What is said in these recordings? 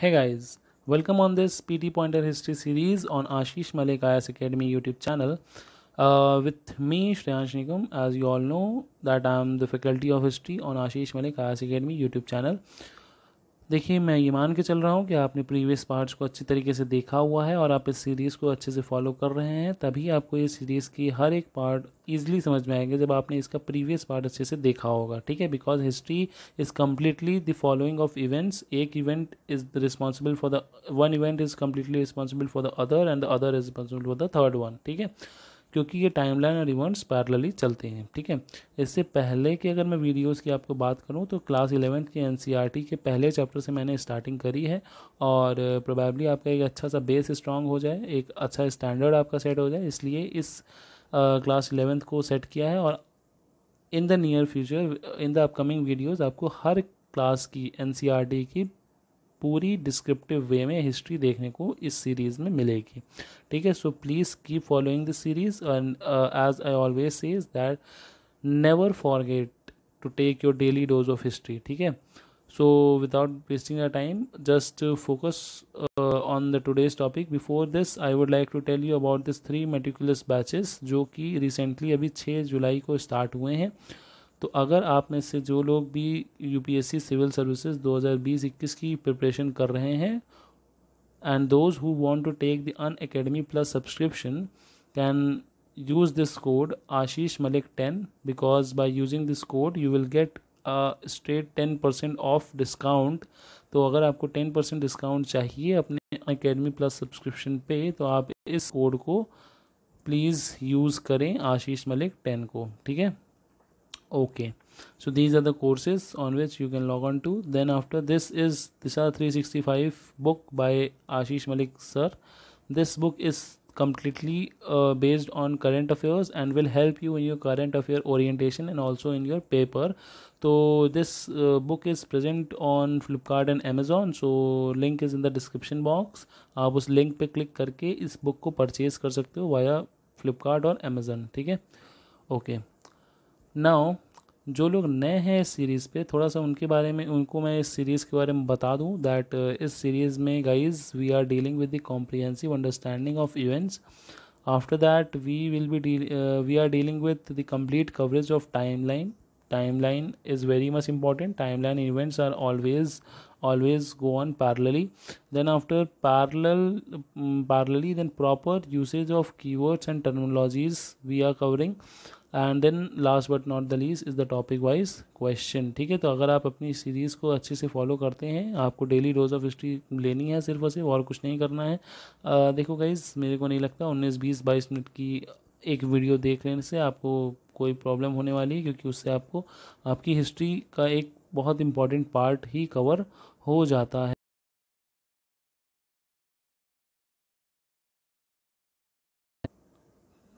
Hey guys, welcome on this PT Pointer History series on Ashish Malik IS Academy YouTube channel. Uh, with me, Shreyansh Nikum. as you all know that I am the faculty of history on Ashish Malik IS Academy YouTube channel. देखिए मैं ये मान के चल रहा हूँ कि आपने प्रीवियस पार्ट्स को अच्छी तरीके से देखा हुआ है और आप इस सीरीज़ को अच्छे से फॉलो कर रहे हैं तभी आपको ये सीरीज़ की हर एक पार्ट ईजिली समझ में आएंगे जब आपने इसका प्रीवियस पार्ट अच्छे से देखा होगा ठीक है because history is completely the following of events एक event is responsible for the one event is completely responsible for the other and the other is responsible for the third one ठीक है क्योंकि ये टाइमलाइन और events parallelly चलते हैं ठीक है इससे पहले की अगर मैं वीडियोस की आपको बात करूँ तो क्लास इलेवेंथ के एन e के पहले चैप्टर से मैंने स्टार्टिंग करी है और प्रोबेबली आपका एक अच्छा सा बेस स्ट्रांग हो जाए एक अच्छा स्टैंडर्ड आपका सेट हो जाए इसलिए इस क्लास इलेवेंथ को सेट किया है और in the near future in the upcoming videos आपको हर क्लास की एन e की पूरी डिस्क्रिप्टिव वे में हिस्ट्री देखने को इस सीरीज़ में मिलेगी ठीक है so please keep following the series and as I always says that never forget to take your daily dose of history ठीक है so without wasting a time just focus on the today's topic before this I would like to tell you about this three meticulous batches जो कि recently अभी छः जुलाई को start हुए हैं तो अगर आप में से जो लोग भी यूपीएससी सिविल सर्विसेज 2020-21 की प्रिपरेशन कर रहे हैं and those who want to take the Unacademy plus subscription can use this code Ashish Malik ten because by using this code you will get straight ten percent of discount तो अगर आपको ten percent discount चाहिए अपने academy plus subscription पे तो आप इस code को प्लीज़ यूज़ करें आशीष मलिक टेन को ठीक है okay so these are the courses on which you can log on to then after this is Tisha 365 book by Ashish Malik sir this book is completely uh, based on current affairs and will help you in your current affair orientation and also in your paper so this uh, book is present on Flipkart and Amazon so link is in the description box आप उस link पे click करके इस book को purchase कर सकते हो via Flipkart और Amazon ठीक है okay नाउ जो लोग नए हैं इस सीरीज़ पे थोड़ा सा उनके बारे में उनको मैं इस सीरीज़ के बारे में बता दूं दैट uh, इस सीरीज़ में guys we are dealing with the comprehensive understanding of events after that we will be we are dealing with the complete coverage of time line time line is very much important time line events are always always go on parallelly then after parallel um, then proper usage of key and terminologies we are covering and then last but not the lease is the topic wise question ठीक है तो अगर आप अपनी series को अच्छे से follow करते हैं आपको डेली रोज़ ऑफ हिस्ट्री लेनी है सिर्फ और सिर्फ और कुछ नहीं करना है आ, देखो गाइज मेरे को नहीं लगता उन्नीस बीस बाईस मिनट की एक वीडियो देख लेने से आपको कोई प्रॉब्लम होने वाली है क्योंकि उससे आपको आपकी हिस्ट्री का एक बहुत इंपॉर्टेंट पार्ट ही कवर हो जाता है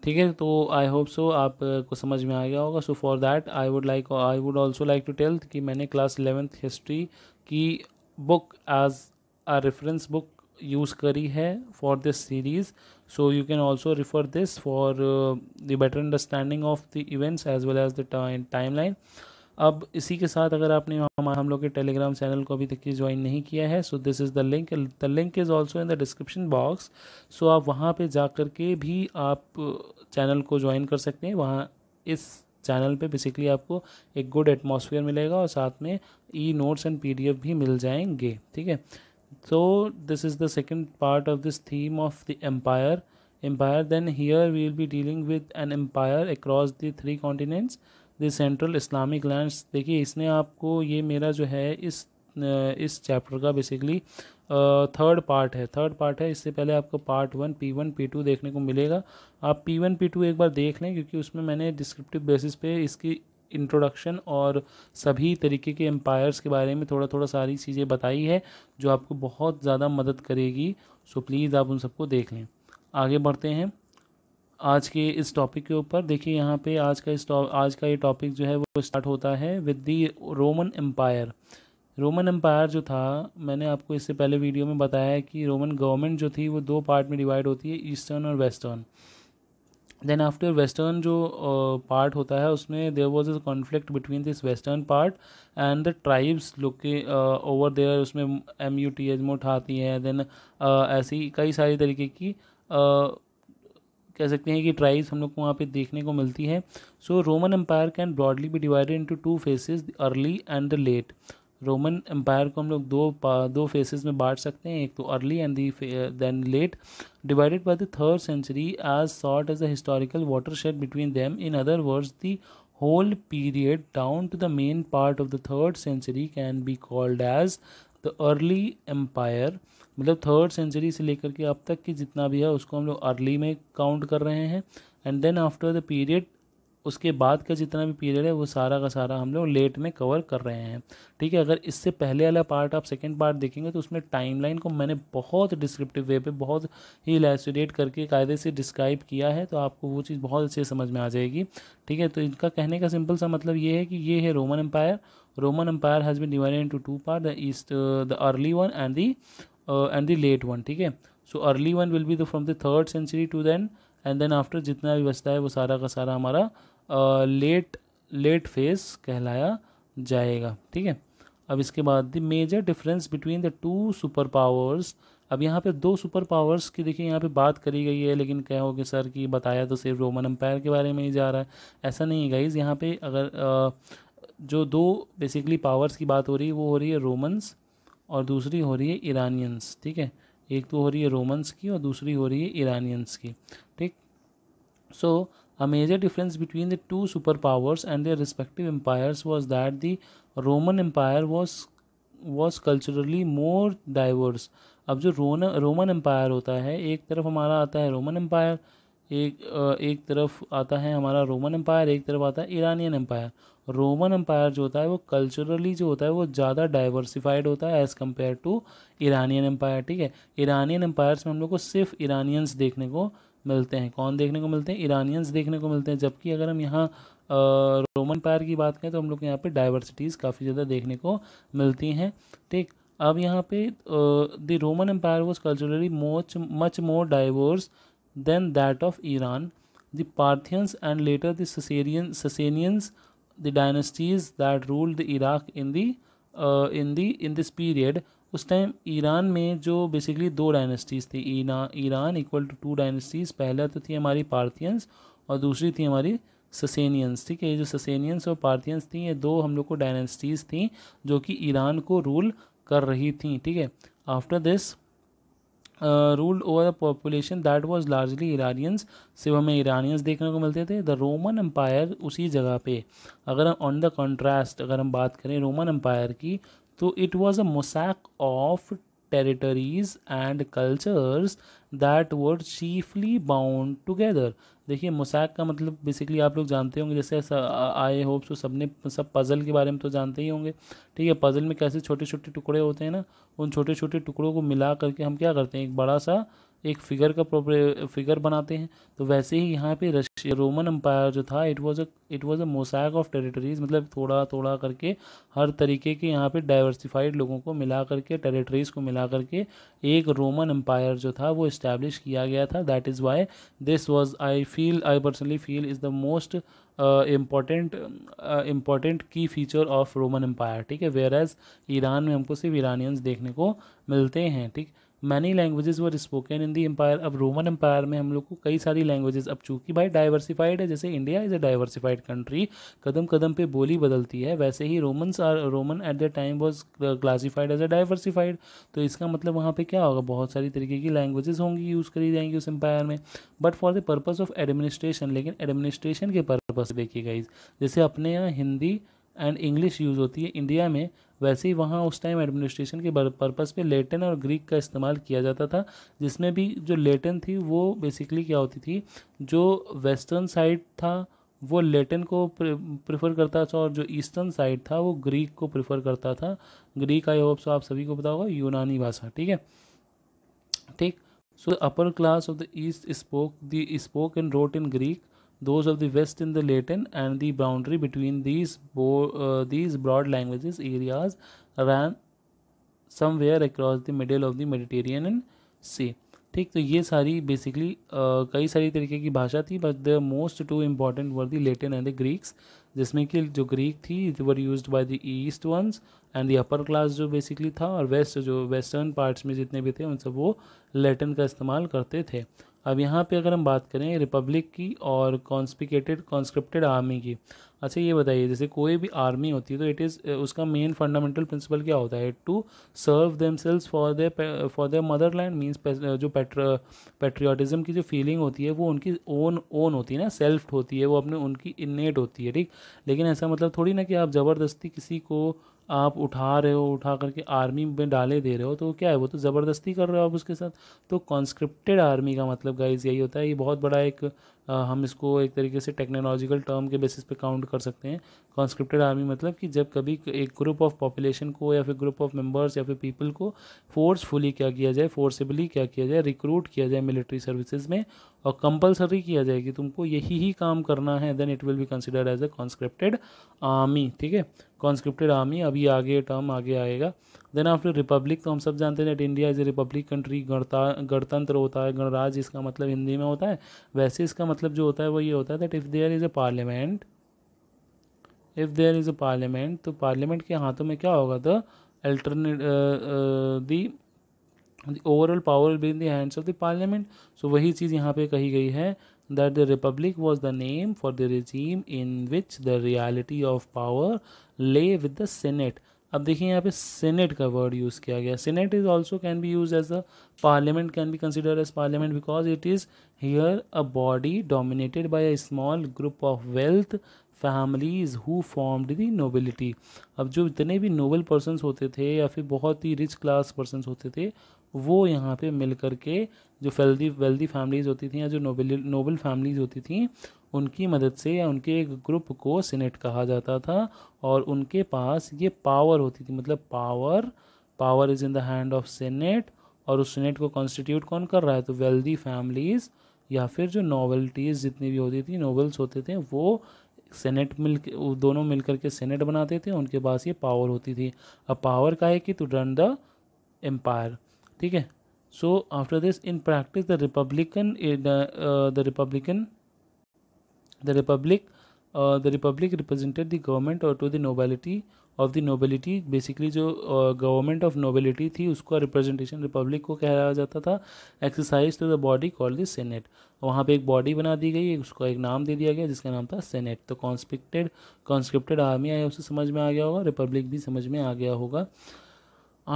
ठीक है तो आई होप सो आपको समझ में आ गया होगा so for that I would like I would also like to tell कि मैंने क्लास इलेवेंथ हिस्ट्री की book as a reference book use करी है for this series so you can also refer this for the better understanding of the events as well as the time line अब इसी के साथ अगर आपने हम लोग के टेलीग्राम चैनल को अभी तक की ज्वाइन नहीं किया है so this is the link the link is also in the description box सो आप वहाँ पे जा कर के भी आप चैनल को ज्वाइन कर सकते हैं वहाँ इस चैनल पे बेसिकली आपको एक गुड एटमॉस्फेयर मिलेगा और साथ में ई नोट्स एंड पी भी मिल जाएंगे ठीक है so this is the second part of this theme of the empire empire then here we will be dealing with an empire across the three continents the central Islamic lands देखिए इसने आपको ये मेरा जो है इस इस चैप्टर का बेसिकली थर्ड पार्ट है थर्ड पार्ट है इससे पहले आपको part one P one P two देखने को मिलेगा आप पी वन पी टू एक बार देख लें क्योंकि उसमें मैंने डिस्क्रिप्टिव बेसिस पे इसकी इंट्रोडक्शन और सभी तरीके के एम्पायर्स के बारे में थोड़ा थोड़ा सारी चीज़ें बताई है जो आपको बहुत ज़्यादा मदद करेगी सो प्लीज़ आप उन सबको देख लें आगे बढ़ते हैं आज के इस टॉपिक के ऊपर देखिए यहाँ पे आज का इस आज का ये टॉपिक जो है वो स्टार्ट होता है with the Roman empire Roman empire जो था मैंने आपको इससे पहले वीडियो में बताया है कि रोमन गवर्नमेंट जो थी वो दो पार्ट में डिवाइड होती है ईस्टर्न और वेस्टर्न देन आफ्टर वेस्टर्न जो पार्ट uh, होता है उसमें there was a conflict between this western part and the tribes लोके ओवर देयर उसमें एम यू टी एज मोट आती है देन uh, ऐसी कई सारी तरीके की uh, कह सकते हैं कि ट्राइज हम लोग को वहाँ पे देखने को मिलती है so Roman empire can broadly be divided into two phases the early and the late Roman empire को हम लोग दो दो फेसेस में बांट सकते हैं एक तो early and then late divided by the third century as sort as a historical watershed between them in other words the whole period down to the main part of the third century can be called as the early empire मतलब third century से लेकर के अब तक की जितना भी है उसको हम लोग अर्ली में काउंट कर रहे हैं and then after the period उसके बाद का जितना भी पीरियड है वो सारा का सारा हम लोग लेट में कवर कर रहे हैं ठीक है अगर इससे पहले वाला पार्ट आप सेकेंड पार्ट देखेंगे तो उसमें टाइमलाइन को मैंने बहुत डिस्क्रिप्टिव वे पे बहुत ही इलेसोरेट करके कायदे से डिस्क्राइब किया है तो आपको वो चीज़ बहुत अच्छे समझ में आ जाएगी ठीक है तो इनका कहने का सिंपल सा मतलब ये है कि ये है Roman empire Roman empire has been divided into two part the east the early one and the and the late one ठीक है so early one will be the from the third century to then and then after जितना भी बचता है वो सारा का सारा हमारा लेट लेट फेस कहलाया जाएगा ठीक है अब इसके बाद the major difference between the two super powers अब यहाँ पे दो सुपर पावर्स की देखिए यहाँ पे बात करी गई है लेकिन क्या होगी सर कि बताया तो सिर्फ रोमन अम्पायर के बारे में ही जा रहा है ऐसा नहीं है गाइज यहाँ पे अगर आ, जो दो बेसिकली पावर्स की बात हो रही है वो हो रही है रोमन्स और दूसरी हो रही है ईरानियंस ठीक है एक तो हो रही है रोमन्स की और दूसरी हो रही है ईरानियंस की ठीक सो so, A major difference between the two superpowers and their respective empires was that the Roman Empire was was culturally more diverse. अब जो रोन रोमन एम्पायर होता है एक तरफ हमारा आता है रोमन एम्पायर एक एक तरफ आता है हमारा रोमन एम्पायर एक तरफ आता है ईरानियन एम्पायर रोमन एम्पायर जो होता है वो कल्चरली जो होता है वो ज़्यादा डाइवर्सिफाइड होता है as compare to Iranian empire ठीक है ईरानियन एम्पायर्स में हम लोग को सिर्फ ईरानियंस देखने को मिलते हैं कौन देखने को मिलते हैं ईरानियंस देखने को मिलते हैं जबकि अगर हम यहाँ रोमन पायर की बात करें तो हम लोग यहाँ पे डाइवर्सिटीज़ काफ़ी ज़्यादा देखने को मिलती हैं ठीक अब यहाँ पे the Roman empire was culturally much much more diverse than that of Iran the Parthians and later दसेरियन Sasanians the dynasties that rule the Iraq in the in the in this period उस time Iran में जो basically दो dynasties थी Iran equal to two dynasties पहला तो थी हमारी पार्थियंस और दूसरी थी हमारी ससेनियंस ठीक है ये जो ससेनियंस और पार्थियंस थी ये दो हम लोग को डायनेस्टीज़ थी जो कि ईरान को रूल कर रही थी ठीक है after this ruled over the population that was largely Iranians सिर्फ हमें ईरानियंस देखने को मिलते थे द रोमन एम्पायर उसी जगह पे अगर ऑन द कॉन्ट्रास्ट अगर हम बात करें रोमन एम्पायर की तो it was a mosaic of territories and cultures that were chiefly bound together देखिए मोसैक का मतलब बेसिकली आप लोग जानते होंगे जैसे आई होप सो सबने सब पज़ल के बारे में तो जानते ही होंगे ठीक है पज़ल में कैसे छोटे छोटे टुकड़े होते हैं ना उन छोटे छोटे टुकड़ों को मिला करके हम क्या करते हैं एक बड़ा सा एक फिगर का फिगर बनाते हैं तो वैसे ही यहाँ पे रशिया रोमन अम्पायर जो था it was a it was a mosaic of territories मतलब थोड़ा थोड़ा करके हर तरीके के यहाँ पे डाइवर्सिफाइड लोगों को मिला करके टेरिटरीज़ को मिला करके एक रोमन अम्पायर जो था वो इस्टेब्लिश किया गया था that is why this was I feel I personally feel is the most important important key feature of Roman empire ठीक है वेयर एज ईरान में हमको सिर्फ ईरानियंस देखने को मिलते हैं ठीक many languages were spoken in the empire अब रोमन एम्पायर में हम लोग को कई सारी लैंग्वेजेस अब चूंकि भाई डाइवर्सिफाइड है जैसे India is a diversified country कदम कदम पे बोली बदलती है वैसे ही Romans are Roman at the time was classified as a diversified तो इसका मतलब वहाँ पर क्या होगा बहुत सारी तरीके की लैंग्वेजेस होंगी यूज़ करी जाएंगी उस एम्पायर में but for the purpose of administration लेकिन एडमिनिस्ट्रेशन के पर्पज़ देखिए गाइज जैसे अपने यहाँ हिंदी एंड इंग्लिश यूज़ होती है इंडिया में वैसे ही वहाँ उस टाइम एडमिनिस्ट्रेशन के पर्पज़ पे लेटिन और ग्रीक का इस्तेमाल किया जाता था जिसमें भी जो लेटिन थी वो बेसिकली क्या होती थी जो वेस्टर्न साइड था वो लेटिन को प्रेफर करता था और जो ईस्टर्न साइड था वो ग्रीक को प्रेफर करता था ग्रीक आई होप सो आप सभी को पता होगा यूनानी भाषा ठीक है ठीक so upper class of the east spoke the spoke and wrote in Greek those of the west in the Latin and the boundary between these bo- uh, these broad languages areas ran somewhere across the middle of the Mediterranean sea ठीक तो ये सारी basically uh, कई सारी तरीके की भाषा थी but the most two important were the Latin and the Greeks जिसमें कि जो ग्रीक थी were use by the east ones and the upper class जो बेसिकली था और वेस्ट जो वेस्टर्न पार्ट्स में जितने भी थे उन सब वो लेटिन का इस्तेमाल करते थे अब यहाँ पे अगर हम बात करें रिपब्लिक की और कॉन्स्पिकेटेड कॉन्स्क्रिप्टेड आर्मी की अच्छा ये बताइए जैसे कोई भी आर्मी होती है तो इट इज़ उसका मेन फंडामेंटल प्रिंसिपल क्या होता है to serve themselves for the for mother motherland means जो पेट्र पेट्रियाटिज़म की जो फीलिंग होती है वो उनकी ओन ओन होती है ना सेल्फ होती है वो अपने उनकी इन्नेट होती है ठीक लेकिन ऐसा मतलब थोड़ी ना कि आप ज़बरदस्ती किसी को आप उठा रहे हो उठा करके आर्मी में डाले दे रहे हो तो क्या है वो तो ज़बरदस्ती कर रहे हो आप उसके साथ तो कॉन्स्क्रिप्टेड आर्मी का मतलब गाइज यही होता है ये बहुत बड़ा एक आ, हम इसको एक तरीके से टेक्नोलॉजिकल टर्म के बेसिस पे काउंट कर सकते हैं कॉन्स्क्रिप्टेड आर्मी मतलब कि जब कभी एक ग्रुप ऑफ पॉपुलेशन को या फिर ग्रुप ऑफ मेंबर्स या फिर पीपल को फोर्सफुली क्या किया जाए फोर्सेबली क्या किया जाए रिक्रूट किया जाए मिलिट्री सर्विसेज में और कंपलसरी किया जाए कि तुमको यही ही काम करना है then it will be consider as a conscripted army ठीक है कॉन्स्क्रिप्टेड आर्मी अभी आगे टर्म आगे आएगा देन आफ्टर रिपब्लिक तो हम सब जानते हैं that India is a republic country गणता गणतंत्र होता है गणराज इसका मतलब हिंदी में होता है वैसे इसका मतलब जो होता है वो ये होता है that if there is a parliament if there is a parliament तो पार्लियामेंट के हाथों में क्या होगा the alternate the overall power be in the hands of the parliament so वही चीज़ यहाँ पे कही गई है that the republic was the name for the regime in which the reality of power lay with the senate अब देखिए यहाँ पे सेनेट का वर्ड यूज़ किया गया senate is also can be use as a parliament can be consider as parliament because it is here a body dominated by a small group of wealth families who formed the nobility अब जो जितने भी Nobel person होते थे या फिर बहुत ही rich class person होते थे वो यहाँ पे मिल के जो वेल्दी वेल्दी फैमिलीज होती थी या जो नोबल नोबल फैमिलीज होती थी उनकी मदद से या उनके एक ग्रुप को सीनेट कहा जाता था और उनके पास ये पावर होती थी मतलब power power is in the hand of senate और उस सीनेट को कॉन्स्टिट्यूट कौन कर रहा है तो वेल्दी फैमिलीज़ या फिर जो नॉवेल्टीज़ जितनी भी होती थी नॉवल्स होते थे वो सेनेट मिल दोनों मिल के सेनेट बनाते थे उनके पास ये पावर होती थी अब पावर का है कि टू रन द एम्पायर ठीक है so after this in practice the republican the republican the republic the republic represented the government और to the nobility of the nobility basically जो गवर्नमेंट ऑफ नोबेलिटी थी उसका representation republic को कहलाया जाता था exercise to the body call the senate वहाँ पे एक बॉडी बना दी गई उसको एक नाम दे दिया गया जिसका नाम था सेनेट तो कॉन्स्पिक्टेड कॉन्स्क्रिप्टेड आर्मी आया उसे समझ में आ गया होगा रिपब्लिक भी समझ में आ गया होगा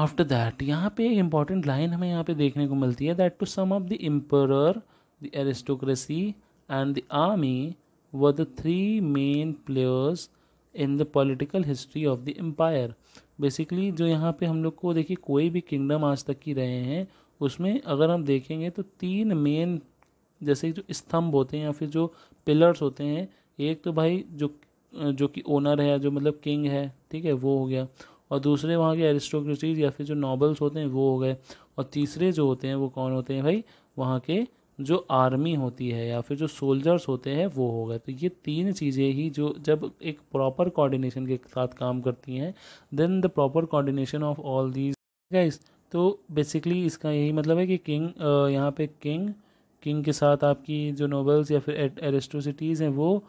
आफ्टर दैट यहाँ पे एक इंपॉर्टेंट लाइन हमें यहाँ पे देखने को मिलती है that to some of the emperor the aristocracy and the army were the three main players in the political history of the empire basically जो यहाँ पे हम लोग को देखिए कोई भी किंगडम आज तक की रहे हैं उसमें अगर हम देखेंगे तो तीन मेन जैसे जो स्तंभ होते हैं या फिर जो पिलर्स होते हैं एक तो भाई जो जो कि ओनर है जो मतलब किंग है ठीक है वो हो गया और दूसरे वहाँ के एरिस्टोक्रेसीज या फिर जो नॉबल्स होते हैं वो हो गए और तीसरे जो होते हैं वो कौन होते हैं भाई वहाँ के जो आर्मी होती है या फिर जो सोल्जर्स होते हैं वो हो गए तो ये तीन चीज़ें ही जो जब एक प्रॉपर कोऑर्डिनेशन के साथ काम करती हैं then the proper coordination of all these guys तो बेसिकली इसका यही मतलब है कि किंग यहाँ पे किंग किंग के साथ आपकी जो नोबल्स या फिर एरेस्टोसिटीज़ हैं वो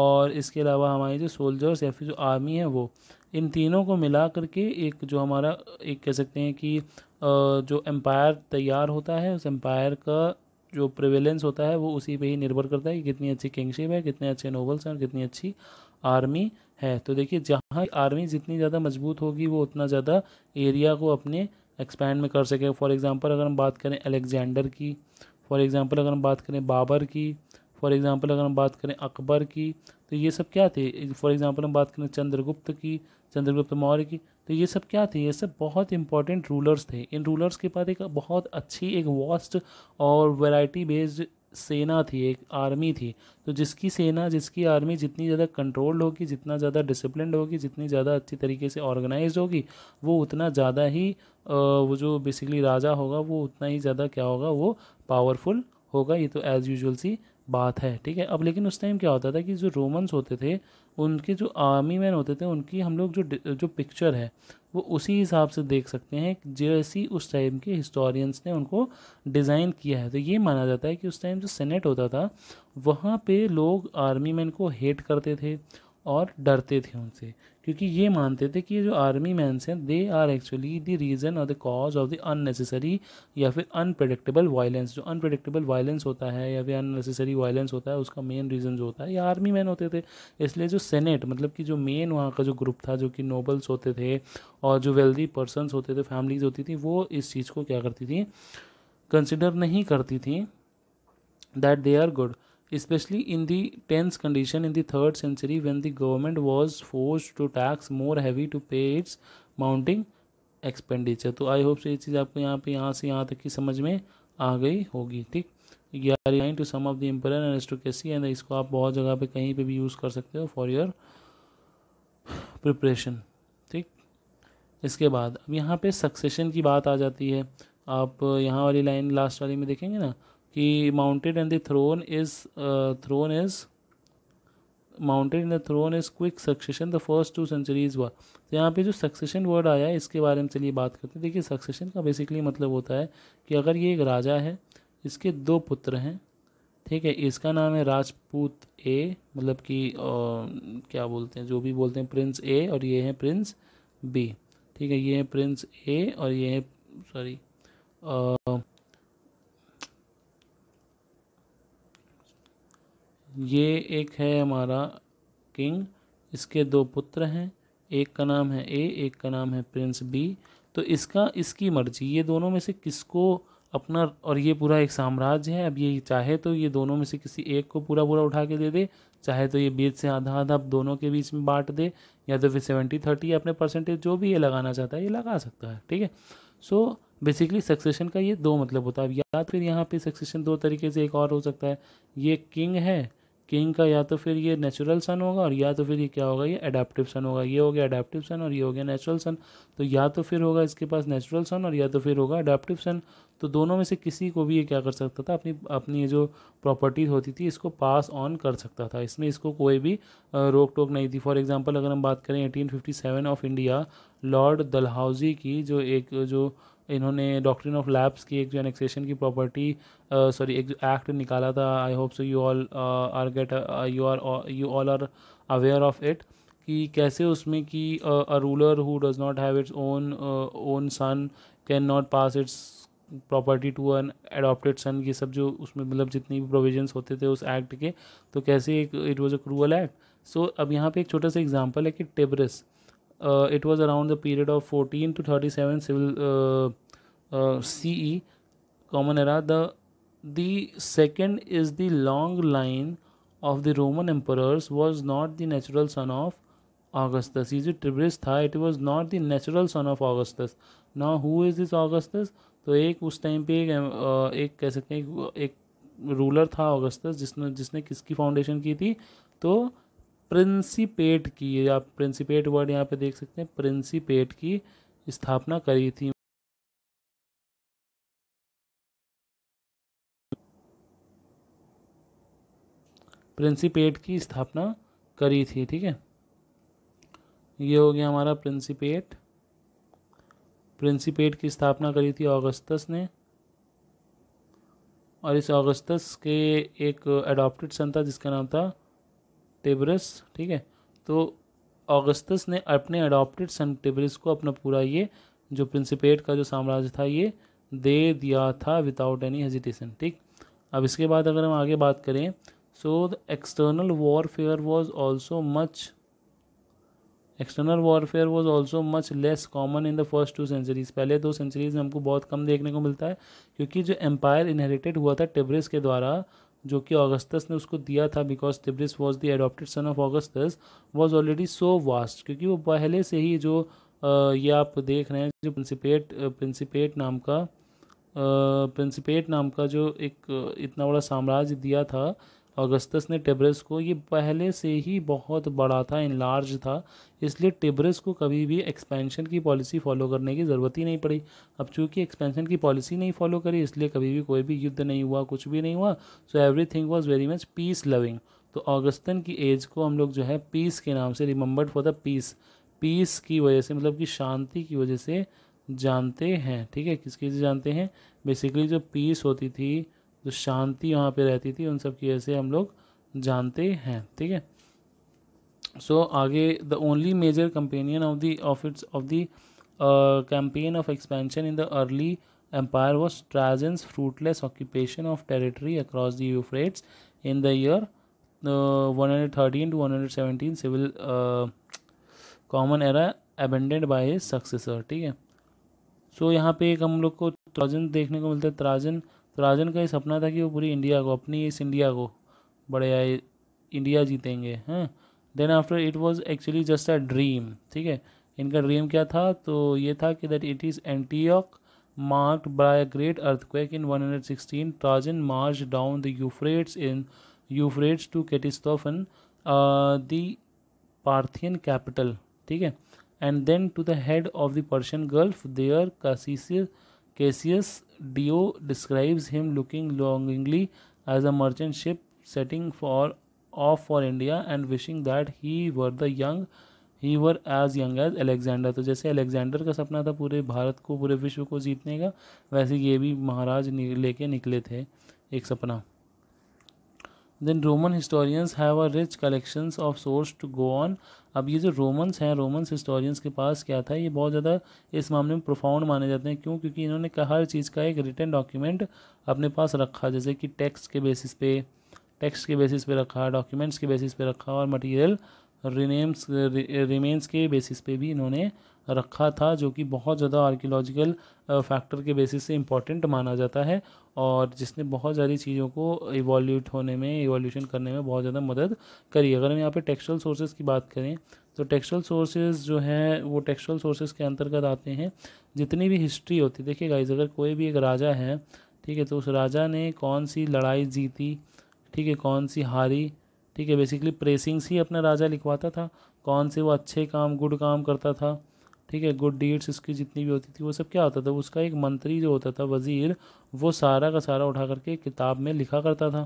और इसके अलावा हमारे जो सोल्जर्स या फिर जो आर्मी है वो इन तीनों को मिला करके एक जो हमारा एक कह सकते हैं कि जो एम्पायर तैयार होता है उस एम्पायर का जो प्रिवेलेंस होता है वो उसी पे ही निर्भर करता है कि कितनी अच्छी किंगशिप है कितने अच्छे नोबल्स हैं और कितनी अच्छी आर्मी है तो देखिए जहाँ आर्मी जितनी ज़्यादा मजबूत होगी वो उतना ज़्यादा एरिया को अपने एक्सपैंड में कर सके फॉर एग्ज़ाम्पल अगर हम बात करें अलेक्जेंडर की फॉर एग्ज़ाम्पल अगर हम बात करें बाबर की फॉर एग्ज़ाम्पल अगर हम बात करें अकबर की तो ये सब क्या थे फॉर एग्ज़ाम्पल हम बात करें चंद्रगुप्त की चंद्रगुप्त मौर्य की तो ये सब क्या थे ये सब बहुत इंपॉर्टेंट रूलर्स थे इन रूलर्स के पास एक बहुत अच्छी एक वास्ट और वैरायटी बेस्ड सेना थी एक आर्मी थी तो जिसकी सेना जिसकी आर्मी जितनी ज़्यादा कंट्रोल्ड होगी जितना ज़्यादा डिसिप्लिन होगी जितनी ज़्यादा अच्छी तरीके से ऑर्गेनाइज होगी वो उतना ज़्यादा ही वो जो बेसिकली राजा होगा वो उतना ही ज़्यादा क्या होगा वो पावरफुल होगा ये तो एज़ यूजल सी बात है ठीक है अब लेकिन उस टाइम क्या होता था कि जो रोमन्स होते थे उनके जो आर्मी मैन होते थे उनकी हम लोग जो जो पिक्चर है वो उसी हिसाब से देख सकते हैं जैसी उस टाइम के हिस्टोरियंस ने उनको डिज़ाइन किया है तो ये माना जाता है कि उस टाइम जो सेनेट होता था वहाँ पे लोग आर्मी मैन को हेट करते थे और डरते थे उनसे क्योंकि ये मानते थे कि जो आर्मी मैंस हैं they are actually the reason और the cause of the unnecessary या फिर अनप्रडिक्टेबल वायलेंस जो अनप्रडिक्टेबल वायलेंस होता है या फिर अननेसेसरी वायलेंस होता है उसका मेन रीज़न जो होता है ये आर्मी मैन होते थे इसलिए जो सेनेट मतलब कि जो मेन वहाँ का जो ग्रुप था जो कि नोबल्स होते थे और जो वेल्दी पर्सनस होते थे फैमिलीज होती थी वो इस चीज़ को क्या करती थी कंसिडर नहीं करती थी that they are good especially in the tense condition in the third century when the government was forced to tax more heavy to pay its mounting expenditure तो आई होप से ये चीज़ आपको यहाँ पे यहाँ से यहाँ तक की समझ में आ गई होगी ठीक ग्यारह to some of the emperor and aristocracy एंड इसको आप बहुत जगह पे कहीं पे भी यूज़ कर सकते हो फॉर योर प्रिपरेशन ठीक इसके बाद अब यहाँ पे सक्सेशन की बात आ जाती है आप यहाँ वाली लाइन लास्ट वाली में देखेंगे ना he mounted and the throne is uh, throne is mounted in the throne is quick succession the first two centuries हुआ तो यहाँ पे जो सक्सेशन वर्ड आया है इसके बारे में चलिए बात करते हैं देखिए सक्सेशन का बेसिकली मतलब होता है कि अगर ये एक राजा है इसके दो पुत्र हैं ठीक है इसका नाम है राजपूत ए मतलब कि क्या बोलते हैं जो भी बोलते हैं प्रिंस ए और ये है प्रिंस बी ठीक है ये है प्रिंस ए और ये है सॉरी ये एक है हमारा किंग इसके दो पुत्र हैं एक का नाम है ए एक का नाम है प्रिंस बी तो इसका इसकी मर्जी ये दोनों में से किसको अपना और ये पूरा एक साम्राज्य है अब ये चाहे तो ये दोनों में से किसी एक को पूरा पूरा उठा के दे दे चाहे तो ये बीच से आधा आधा दोनों के बीच में बांट दे या तो फिर सेवेंटी थर्टी अपने परसेंटेज जो भी ये लगाना चाहता है ये लगा सकता है ठीक है सो बेसिकली सक्सेशन का ये दो मतलब होता है अब याद फिर यहाँ पे सक्सेशन दो तरीके से एक और हो सकता है ये किंग है किंग का या तो फिर ये नेचुरल सन होगा और या तो फिर ये क्या होगा ये अडेप्टिव सन होगा ये हो गया अडेप्टिव सन और ये हो गया नेचुरल सन तो या तो फिर होगा इसके पास नेचुरल सन और या तो फिर होगा अडेप्टिव सन तो दोनों में से किसी को भी ये क्या कर सकता था अपनी अपनी ये जो प्रॉपर्टीज होती थी इसको पास ऑन कर सकता था इसमें इसको कोई भी रोक टोक नहीं थी फॉर एग्जाम्पल अगर हम बात करें eighteen of India Lord Dalhousie की जो एक जो इन्होंने डॉक्ट्रिन ऑफ लैब्स की एक जो एनेक्सेशन की प्रॉपर्टी सॉरी एक एक्ट निकाला था I hope so you all are get you are you all are aware of it कि कैसे उसमें कि a ruler who does not have its own own son can not pass its property to an adopted son ये सब जो उसमें मतलब जितनी भी प्रोविजंस होते थे उस एक्ट के तो कैसे एक it was a cruel act so अब यहाँ पे एक छोटा सा एग्जाम्पल है कि टेबरस uh, it was around the period of 14 to 37 civil uh, uh, CE common era the the second is the long line of the Roman emperors was not the natural son of Augustus. is it tiberius tha it was not the natural son of augustus now who is this augustus तो एक उस time पे एक, एक कह सकते हैं एक रूलर था ऑगस्टस जिसने जिसने किसकी फाउंडेशन की थी तो प्रिंसिपेट की आप प्रिंसिपेट वर्ड यहाँ पे देख सकते हैं प्रिंसिपेट की स्थापना करी थी प्रिंसिपेट की स्थापना करी थी ठीक है ये हो गया हमारा प्रिंसिपेट प्रिंसिपेट की स्थापना करी थी अगस्तस ने और इस ऑगस्तस के एक एडॉप्टेड सन था जिसका नाम था टेबरस ठीक है तो ऑगस्तस ने अपने अडॉप्टेड सन टिब्रस को अपना पूरा ये जो प्रिंसिपेट का जो साम्राज्य था ये दे दिया था विदाउट एनी हेजिटेशन ठीक अब इसके बाद अगर हम आगे बात करें so the external warfare was also much external warfare was also much less common in the first two centuries पहले दो सेंचुरीज में हमको बहुत कम देखने को मिलता है क्योंकि जो एम्पायर इनहेरिटेड हुआ था टेबरिस के द्वारा जो कि ऑगस्तस ने उसको दिया था because Tiberius was the adopted son of Augustus was already so vast क्योंकि वो पहले से ही जो ये आप देख रहे हैं जो प्रिंसिपेट प्रिंसिपेट नाम का प्रिंसिपेट नाम का जो एक इतना बड़ा साम्राज्य दिया था अगस्तस ने टेबरेस को ये पहले से ही बहुत बड़ा था इन लार्ज था इसलिए टेबरेस को कभी भी एक्सपेंशन की पॉलिसी फॉलो करने की ज़रूरत ही नहीं पड़ी अब चूंकि एक्सपेंशन की पॉलिसी नहीं फॉलो करी इसलिए कभी भी कोई भी युद्ध नहीं हुआ कुछ भी नहीं हुआ so everything was very much peace loving तो अगस्तन की एज को हम लोग जो है पीस के नाम से remembered for the peace peace की वजह से मतलब कि शांति की वजह से जानते हैं ठीक है किसकी जानते हैं बेसिकली जो पीस होती थी जो शांति वहाँ पे रहती थी उन सब की वजह से हम लोग जानते हैं ठीक है सो आगे the only major companion of the of its of the campaign of expansion in the early empire was Trajan's fruitless occupation of territory across Euphrates in the year one hundred thirteen to one hundred seventeen civil common era abandoned by successor ठीक है सो यहाँ पे एक हम लोग को ट्राजन देखने को मिलता है ट्राजन तो राजन का ये सपना था कि वो पूरी इंडिया को अपनी इस इंडिया को बढ़िया इंडिया जीतेंगे हैं then after it was actually just a dream ठीक है इनका ड्रीम क्या था तो ये था कि that it is Antioch mark by a great earthquake in one hundred sixteen Trajan march down the Euphrates in Euphrates to Ctesiphon the Parthian capital ठीक है and then to the head of the Persian Gulf there Cassius Cassius Dio describes him looking longingly as a merchant ship setting for off for India and wishing that he were the young he were as young as Alexander तो जैसे Alexander का सपना था पूरे भारत को पूरे विश्व को जीतने का वैसे ये भी महाराज लेके निकले थे एक सपना then Roman historians have a rich collection of source to go on अब ये जो रोमन्स हैं रोमन्स हिस्टोरियंस के पास क्या था ये बहुत ज़्यादा इस मामले में प्रोफाउंड माने जाते हैं क्यों क्योंकि इन्होंने हर चीज़ का एक रिटर्न डॉक्यूमेंट अपने पास रखा जैसे कि टेक्स्ट के बेसिस पे टेक्स्ट के बेसिस पे रखा डॉक्यूमेंट्स के बेसिस पे रखा और मटेरियल रिनेम्स रिमेन्स के बेसिस पे भी इन्होंने रखा था जो कि बहुत ज़्यादा आर्कियोलॉजिकल फैक्टर के बेसिस से इम्पॉर्टेंट माना जाता है और जिसने बहुत सारी चीज़ों को इवोल्यूट होने में इवोल्यूशन करने में बहुत ज़्यादा मदद करी अगर हम यहाँ पे टेक्सचुअल सोर्सेज की बात करें तो टेक्सचुअल सोर्सेज जो हैं वो टेक्सचुअल सोर्सेज के अंतर्गत आते हैं जितनी भी हिस्ट्री होती है देखिए गाइज अगर कोई भी एक राजा है ठीक है तो उस राजा ने कौन सी लड़ाई जीती ठीक है कौन सी हारी ठीक है बेसिकली प्रेसिंग्स ही अपना राजा लिखवाता था कौन से वो अच्छे काम गुड काम करता था ठीक है गुड डीड्स इसकी जितनी भी होती थी वो सब क्या होता था उसका एक मंत्री जो होता था वज़ीर वो सारा का सारा उठा करके किताब में लिखा करता था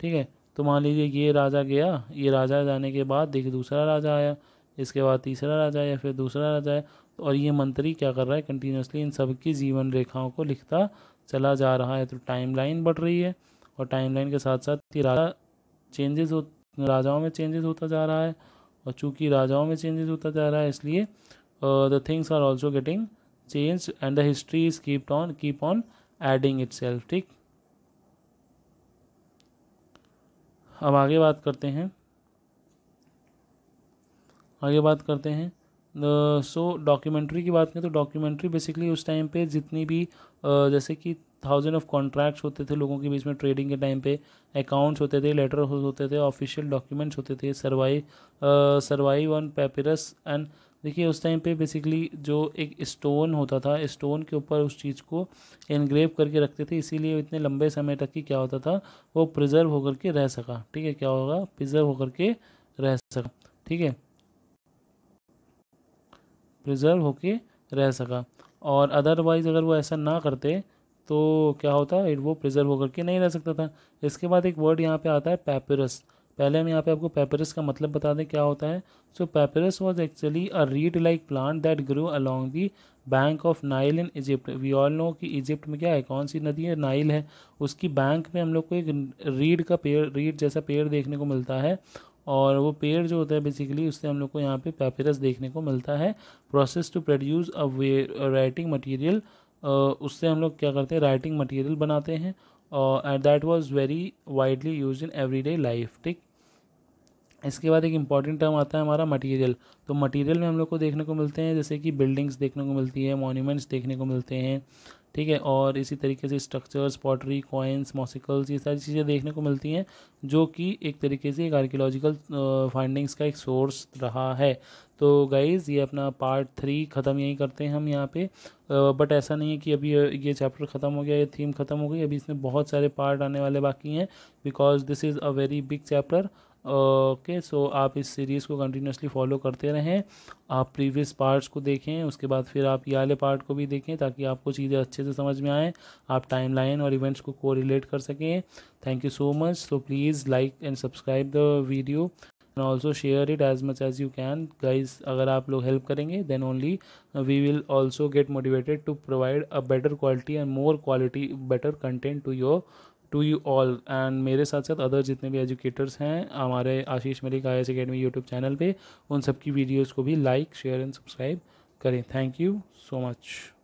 ठीक है तो मान लीजिए ये राजा गया ये राजा जाने के बाद देखिए दूसरा राजा आया इसके बाद तीसरा राजा या फिर दूसरा राजा आया और ये मंत्री क्या कर रहा है कंटिन्यूसली इन सब की जीवन रेखाओं को लिखता चला जा रहा है तो टाइम लाइन बढ़ रही है और टाइम लाइन के साथ साथ ये राजा चेंजेस हो राजाओं में चेंजेस होता जा रहा है और चूँकि राजाओं में चेंजेस होता जा रहा है इसलिए Uh, the things are also getting changed and the history is kept on keep on adding itself ठीक अब आगे बात करते हैं आगे बात करते हैं सो uh, डॉक्यूमेंट्री की बात करें तो डॉक्यूमेंट्री बेसिकली उस टाइम पे जितनी भी uh, जैसे कि थाउजेंड ऑफ कॉन्ट्रैक्ट्स होते थे लोगों के बीच में ट्रेडिंग के टाइम पे अकाउंट्स होते थे लेटर होते थे ऑफिशियल डॉक्यूमेंट्स होते थे survive survive on papyrus and देखिए उस टाइम पे बेसिकली जो एक स्टोन होता था स्टोन के ऊपर उस चीज़ को एनग्रेव करके रखते थे इसीलिए इतने लंबे समय तक ही क्या होता था वो प्रिजर्व होकर के रह सका ठीक है क्या होगा प्रिजर्व होकर के रह सका ठीक है प्रिजर्व होके रह सका और अदरवाइज़ अगर वो ऐसा ना करते तो क्या होता है वो प्रिजर्व होकर के नहीं रह सकता था इसके बाद एक वर्ड यहाँ पे आता है पैपरस पहले हम यहाँ पे आपको पेपरस का मतलब बता दें क्या होता है so papyrus was actually a reed like plant that grow along the bank of Nile in Egypt we all know कि इजिप्ट में क्या है कौन सी नदी है नाइल है उसकी बैंक में हम लोग को एक रीड का पेड़ रीड जैसा पेड़ देखने को मिलता है और वो पेड़ जो होता है बेसिकली उससे हम लोग को यहाँ पे पेपरस देखने को मिलता है process to produce a writing material उससे हम लोग क्या करते हैं राइटिंग मटीरियल बनाते हैं and that was very widely use in everyday life ठीक इसके बाद एक इम्पॉर्टेंट टर्म आता है हमारा मटेरियल तो मटेरियल में हम लोग को देखने को मिलते हैं जैसे कि बिल्डिंग्स देखने को मिलती है मोन्यूमेंट्स देखने को मिलते हैं ठीक है और इसी तरीके से स्ट्रक्चर्स पॉटरी कॉइन्स मॉसिकल्स ये सारी चीज़ें देखने को मिलती हैं जो कि एक तरीके से एक आर्कियोलॉजिकल फाइंडिंग्स uh, का एक सोर्स रहा है तो गाइज़ ये अपना पार्ट थ्री ख़त्म यहीं करते हैं हम यहाँ पे बट ऐसा नहीं है कि अभी ये चैप्टर ख़त्म हो गया ये थीम ख़त्म हो गई अभी इसमें बहुत सारे पार्ट आने वाले बाकी हैं because this is a very big chapter okay so आप इस सीरीज़ को कंटिन्यूसली फॉलो करते रहें आप प्रीवियस पार्ट्स को देखें उसके बाद फिर आप ये वाले पार्ट को भी देखें ताकि आपको चीज़ें अच्छे से समझ में आएँ आप टाइम लाइन और इवेंट्स को कोरिलेट कर सकें thank you so much so please like and subscribe the video and also share it as much as you can guys अगर आप लोग हेल्प करेंगे then only we will also get motivated to provide a better quality and more quality better content to your to you all and मेरे साथ साथ other जितने भी educators हैं हमारे आशीष Malik I S academy YouTube channel पर उन सबकी वीडियोज़ को भी लाइक शेयर एंड सब्सक्राइब करें थैंक यू सो मच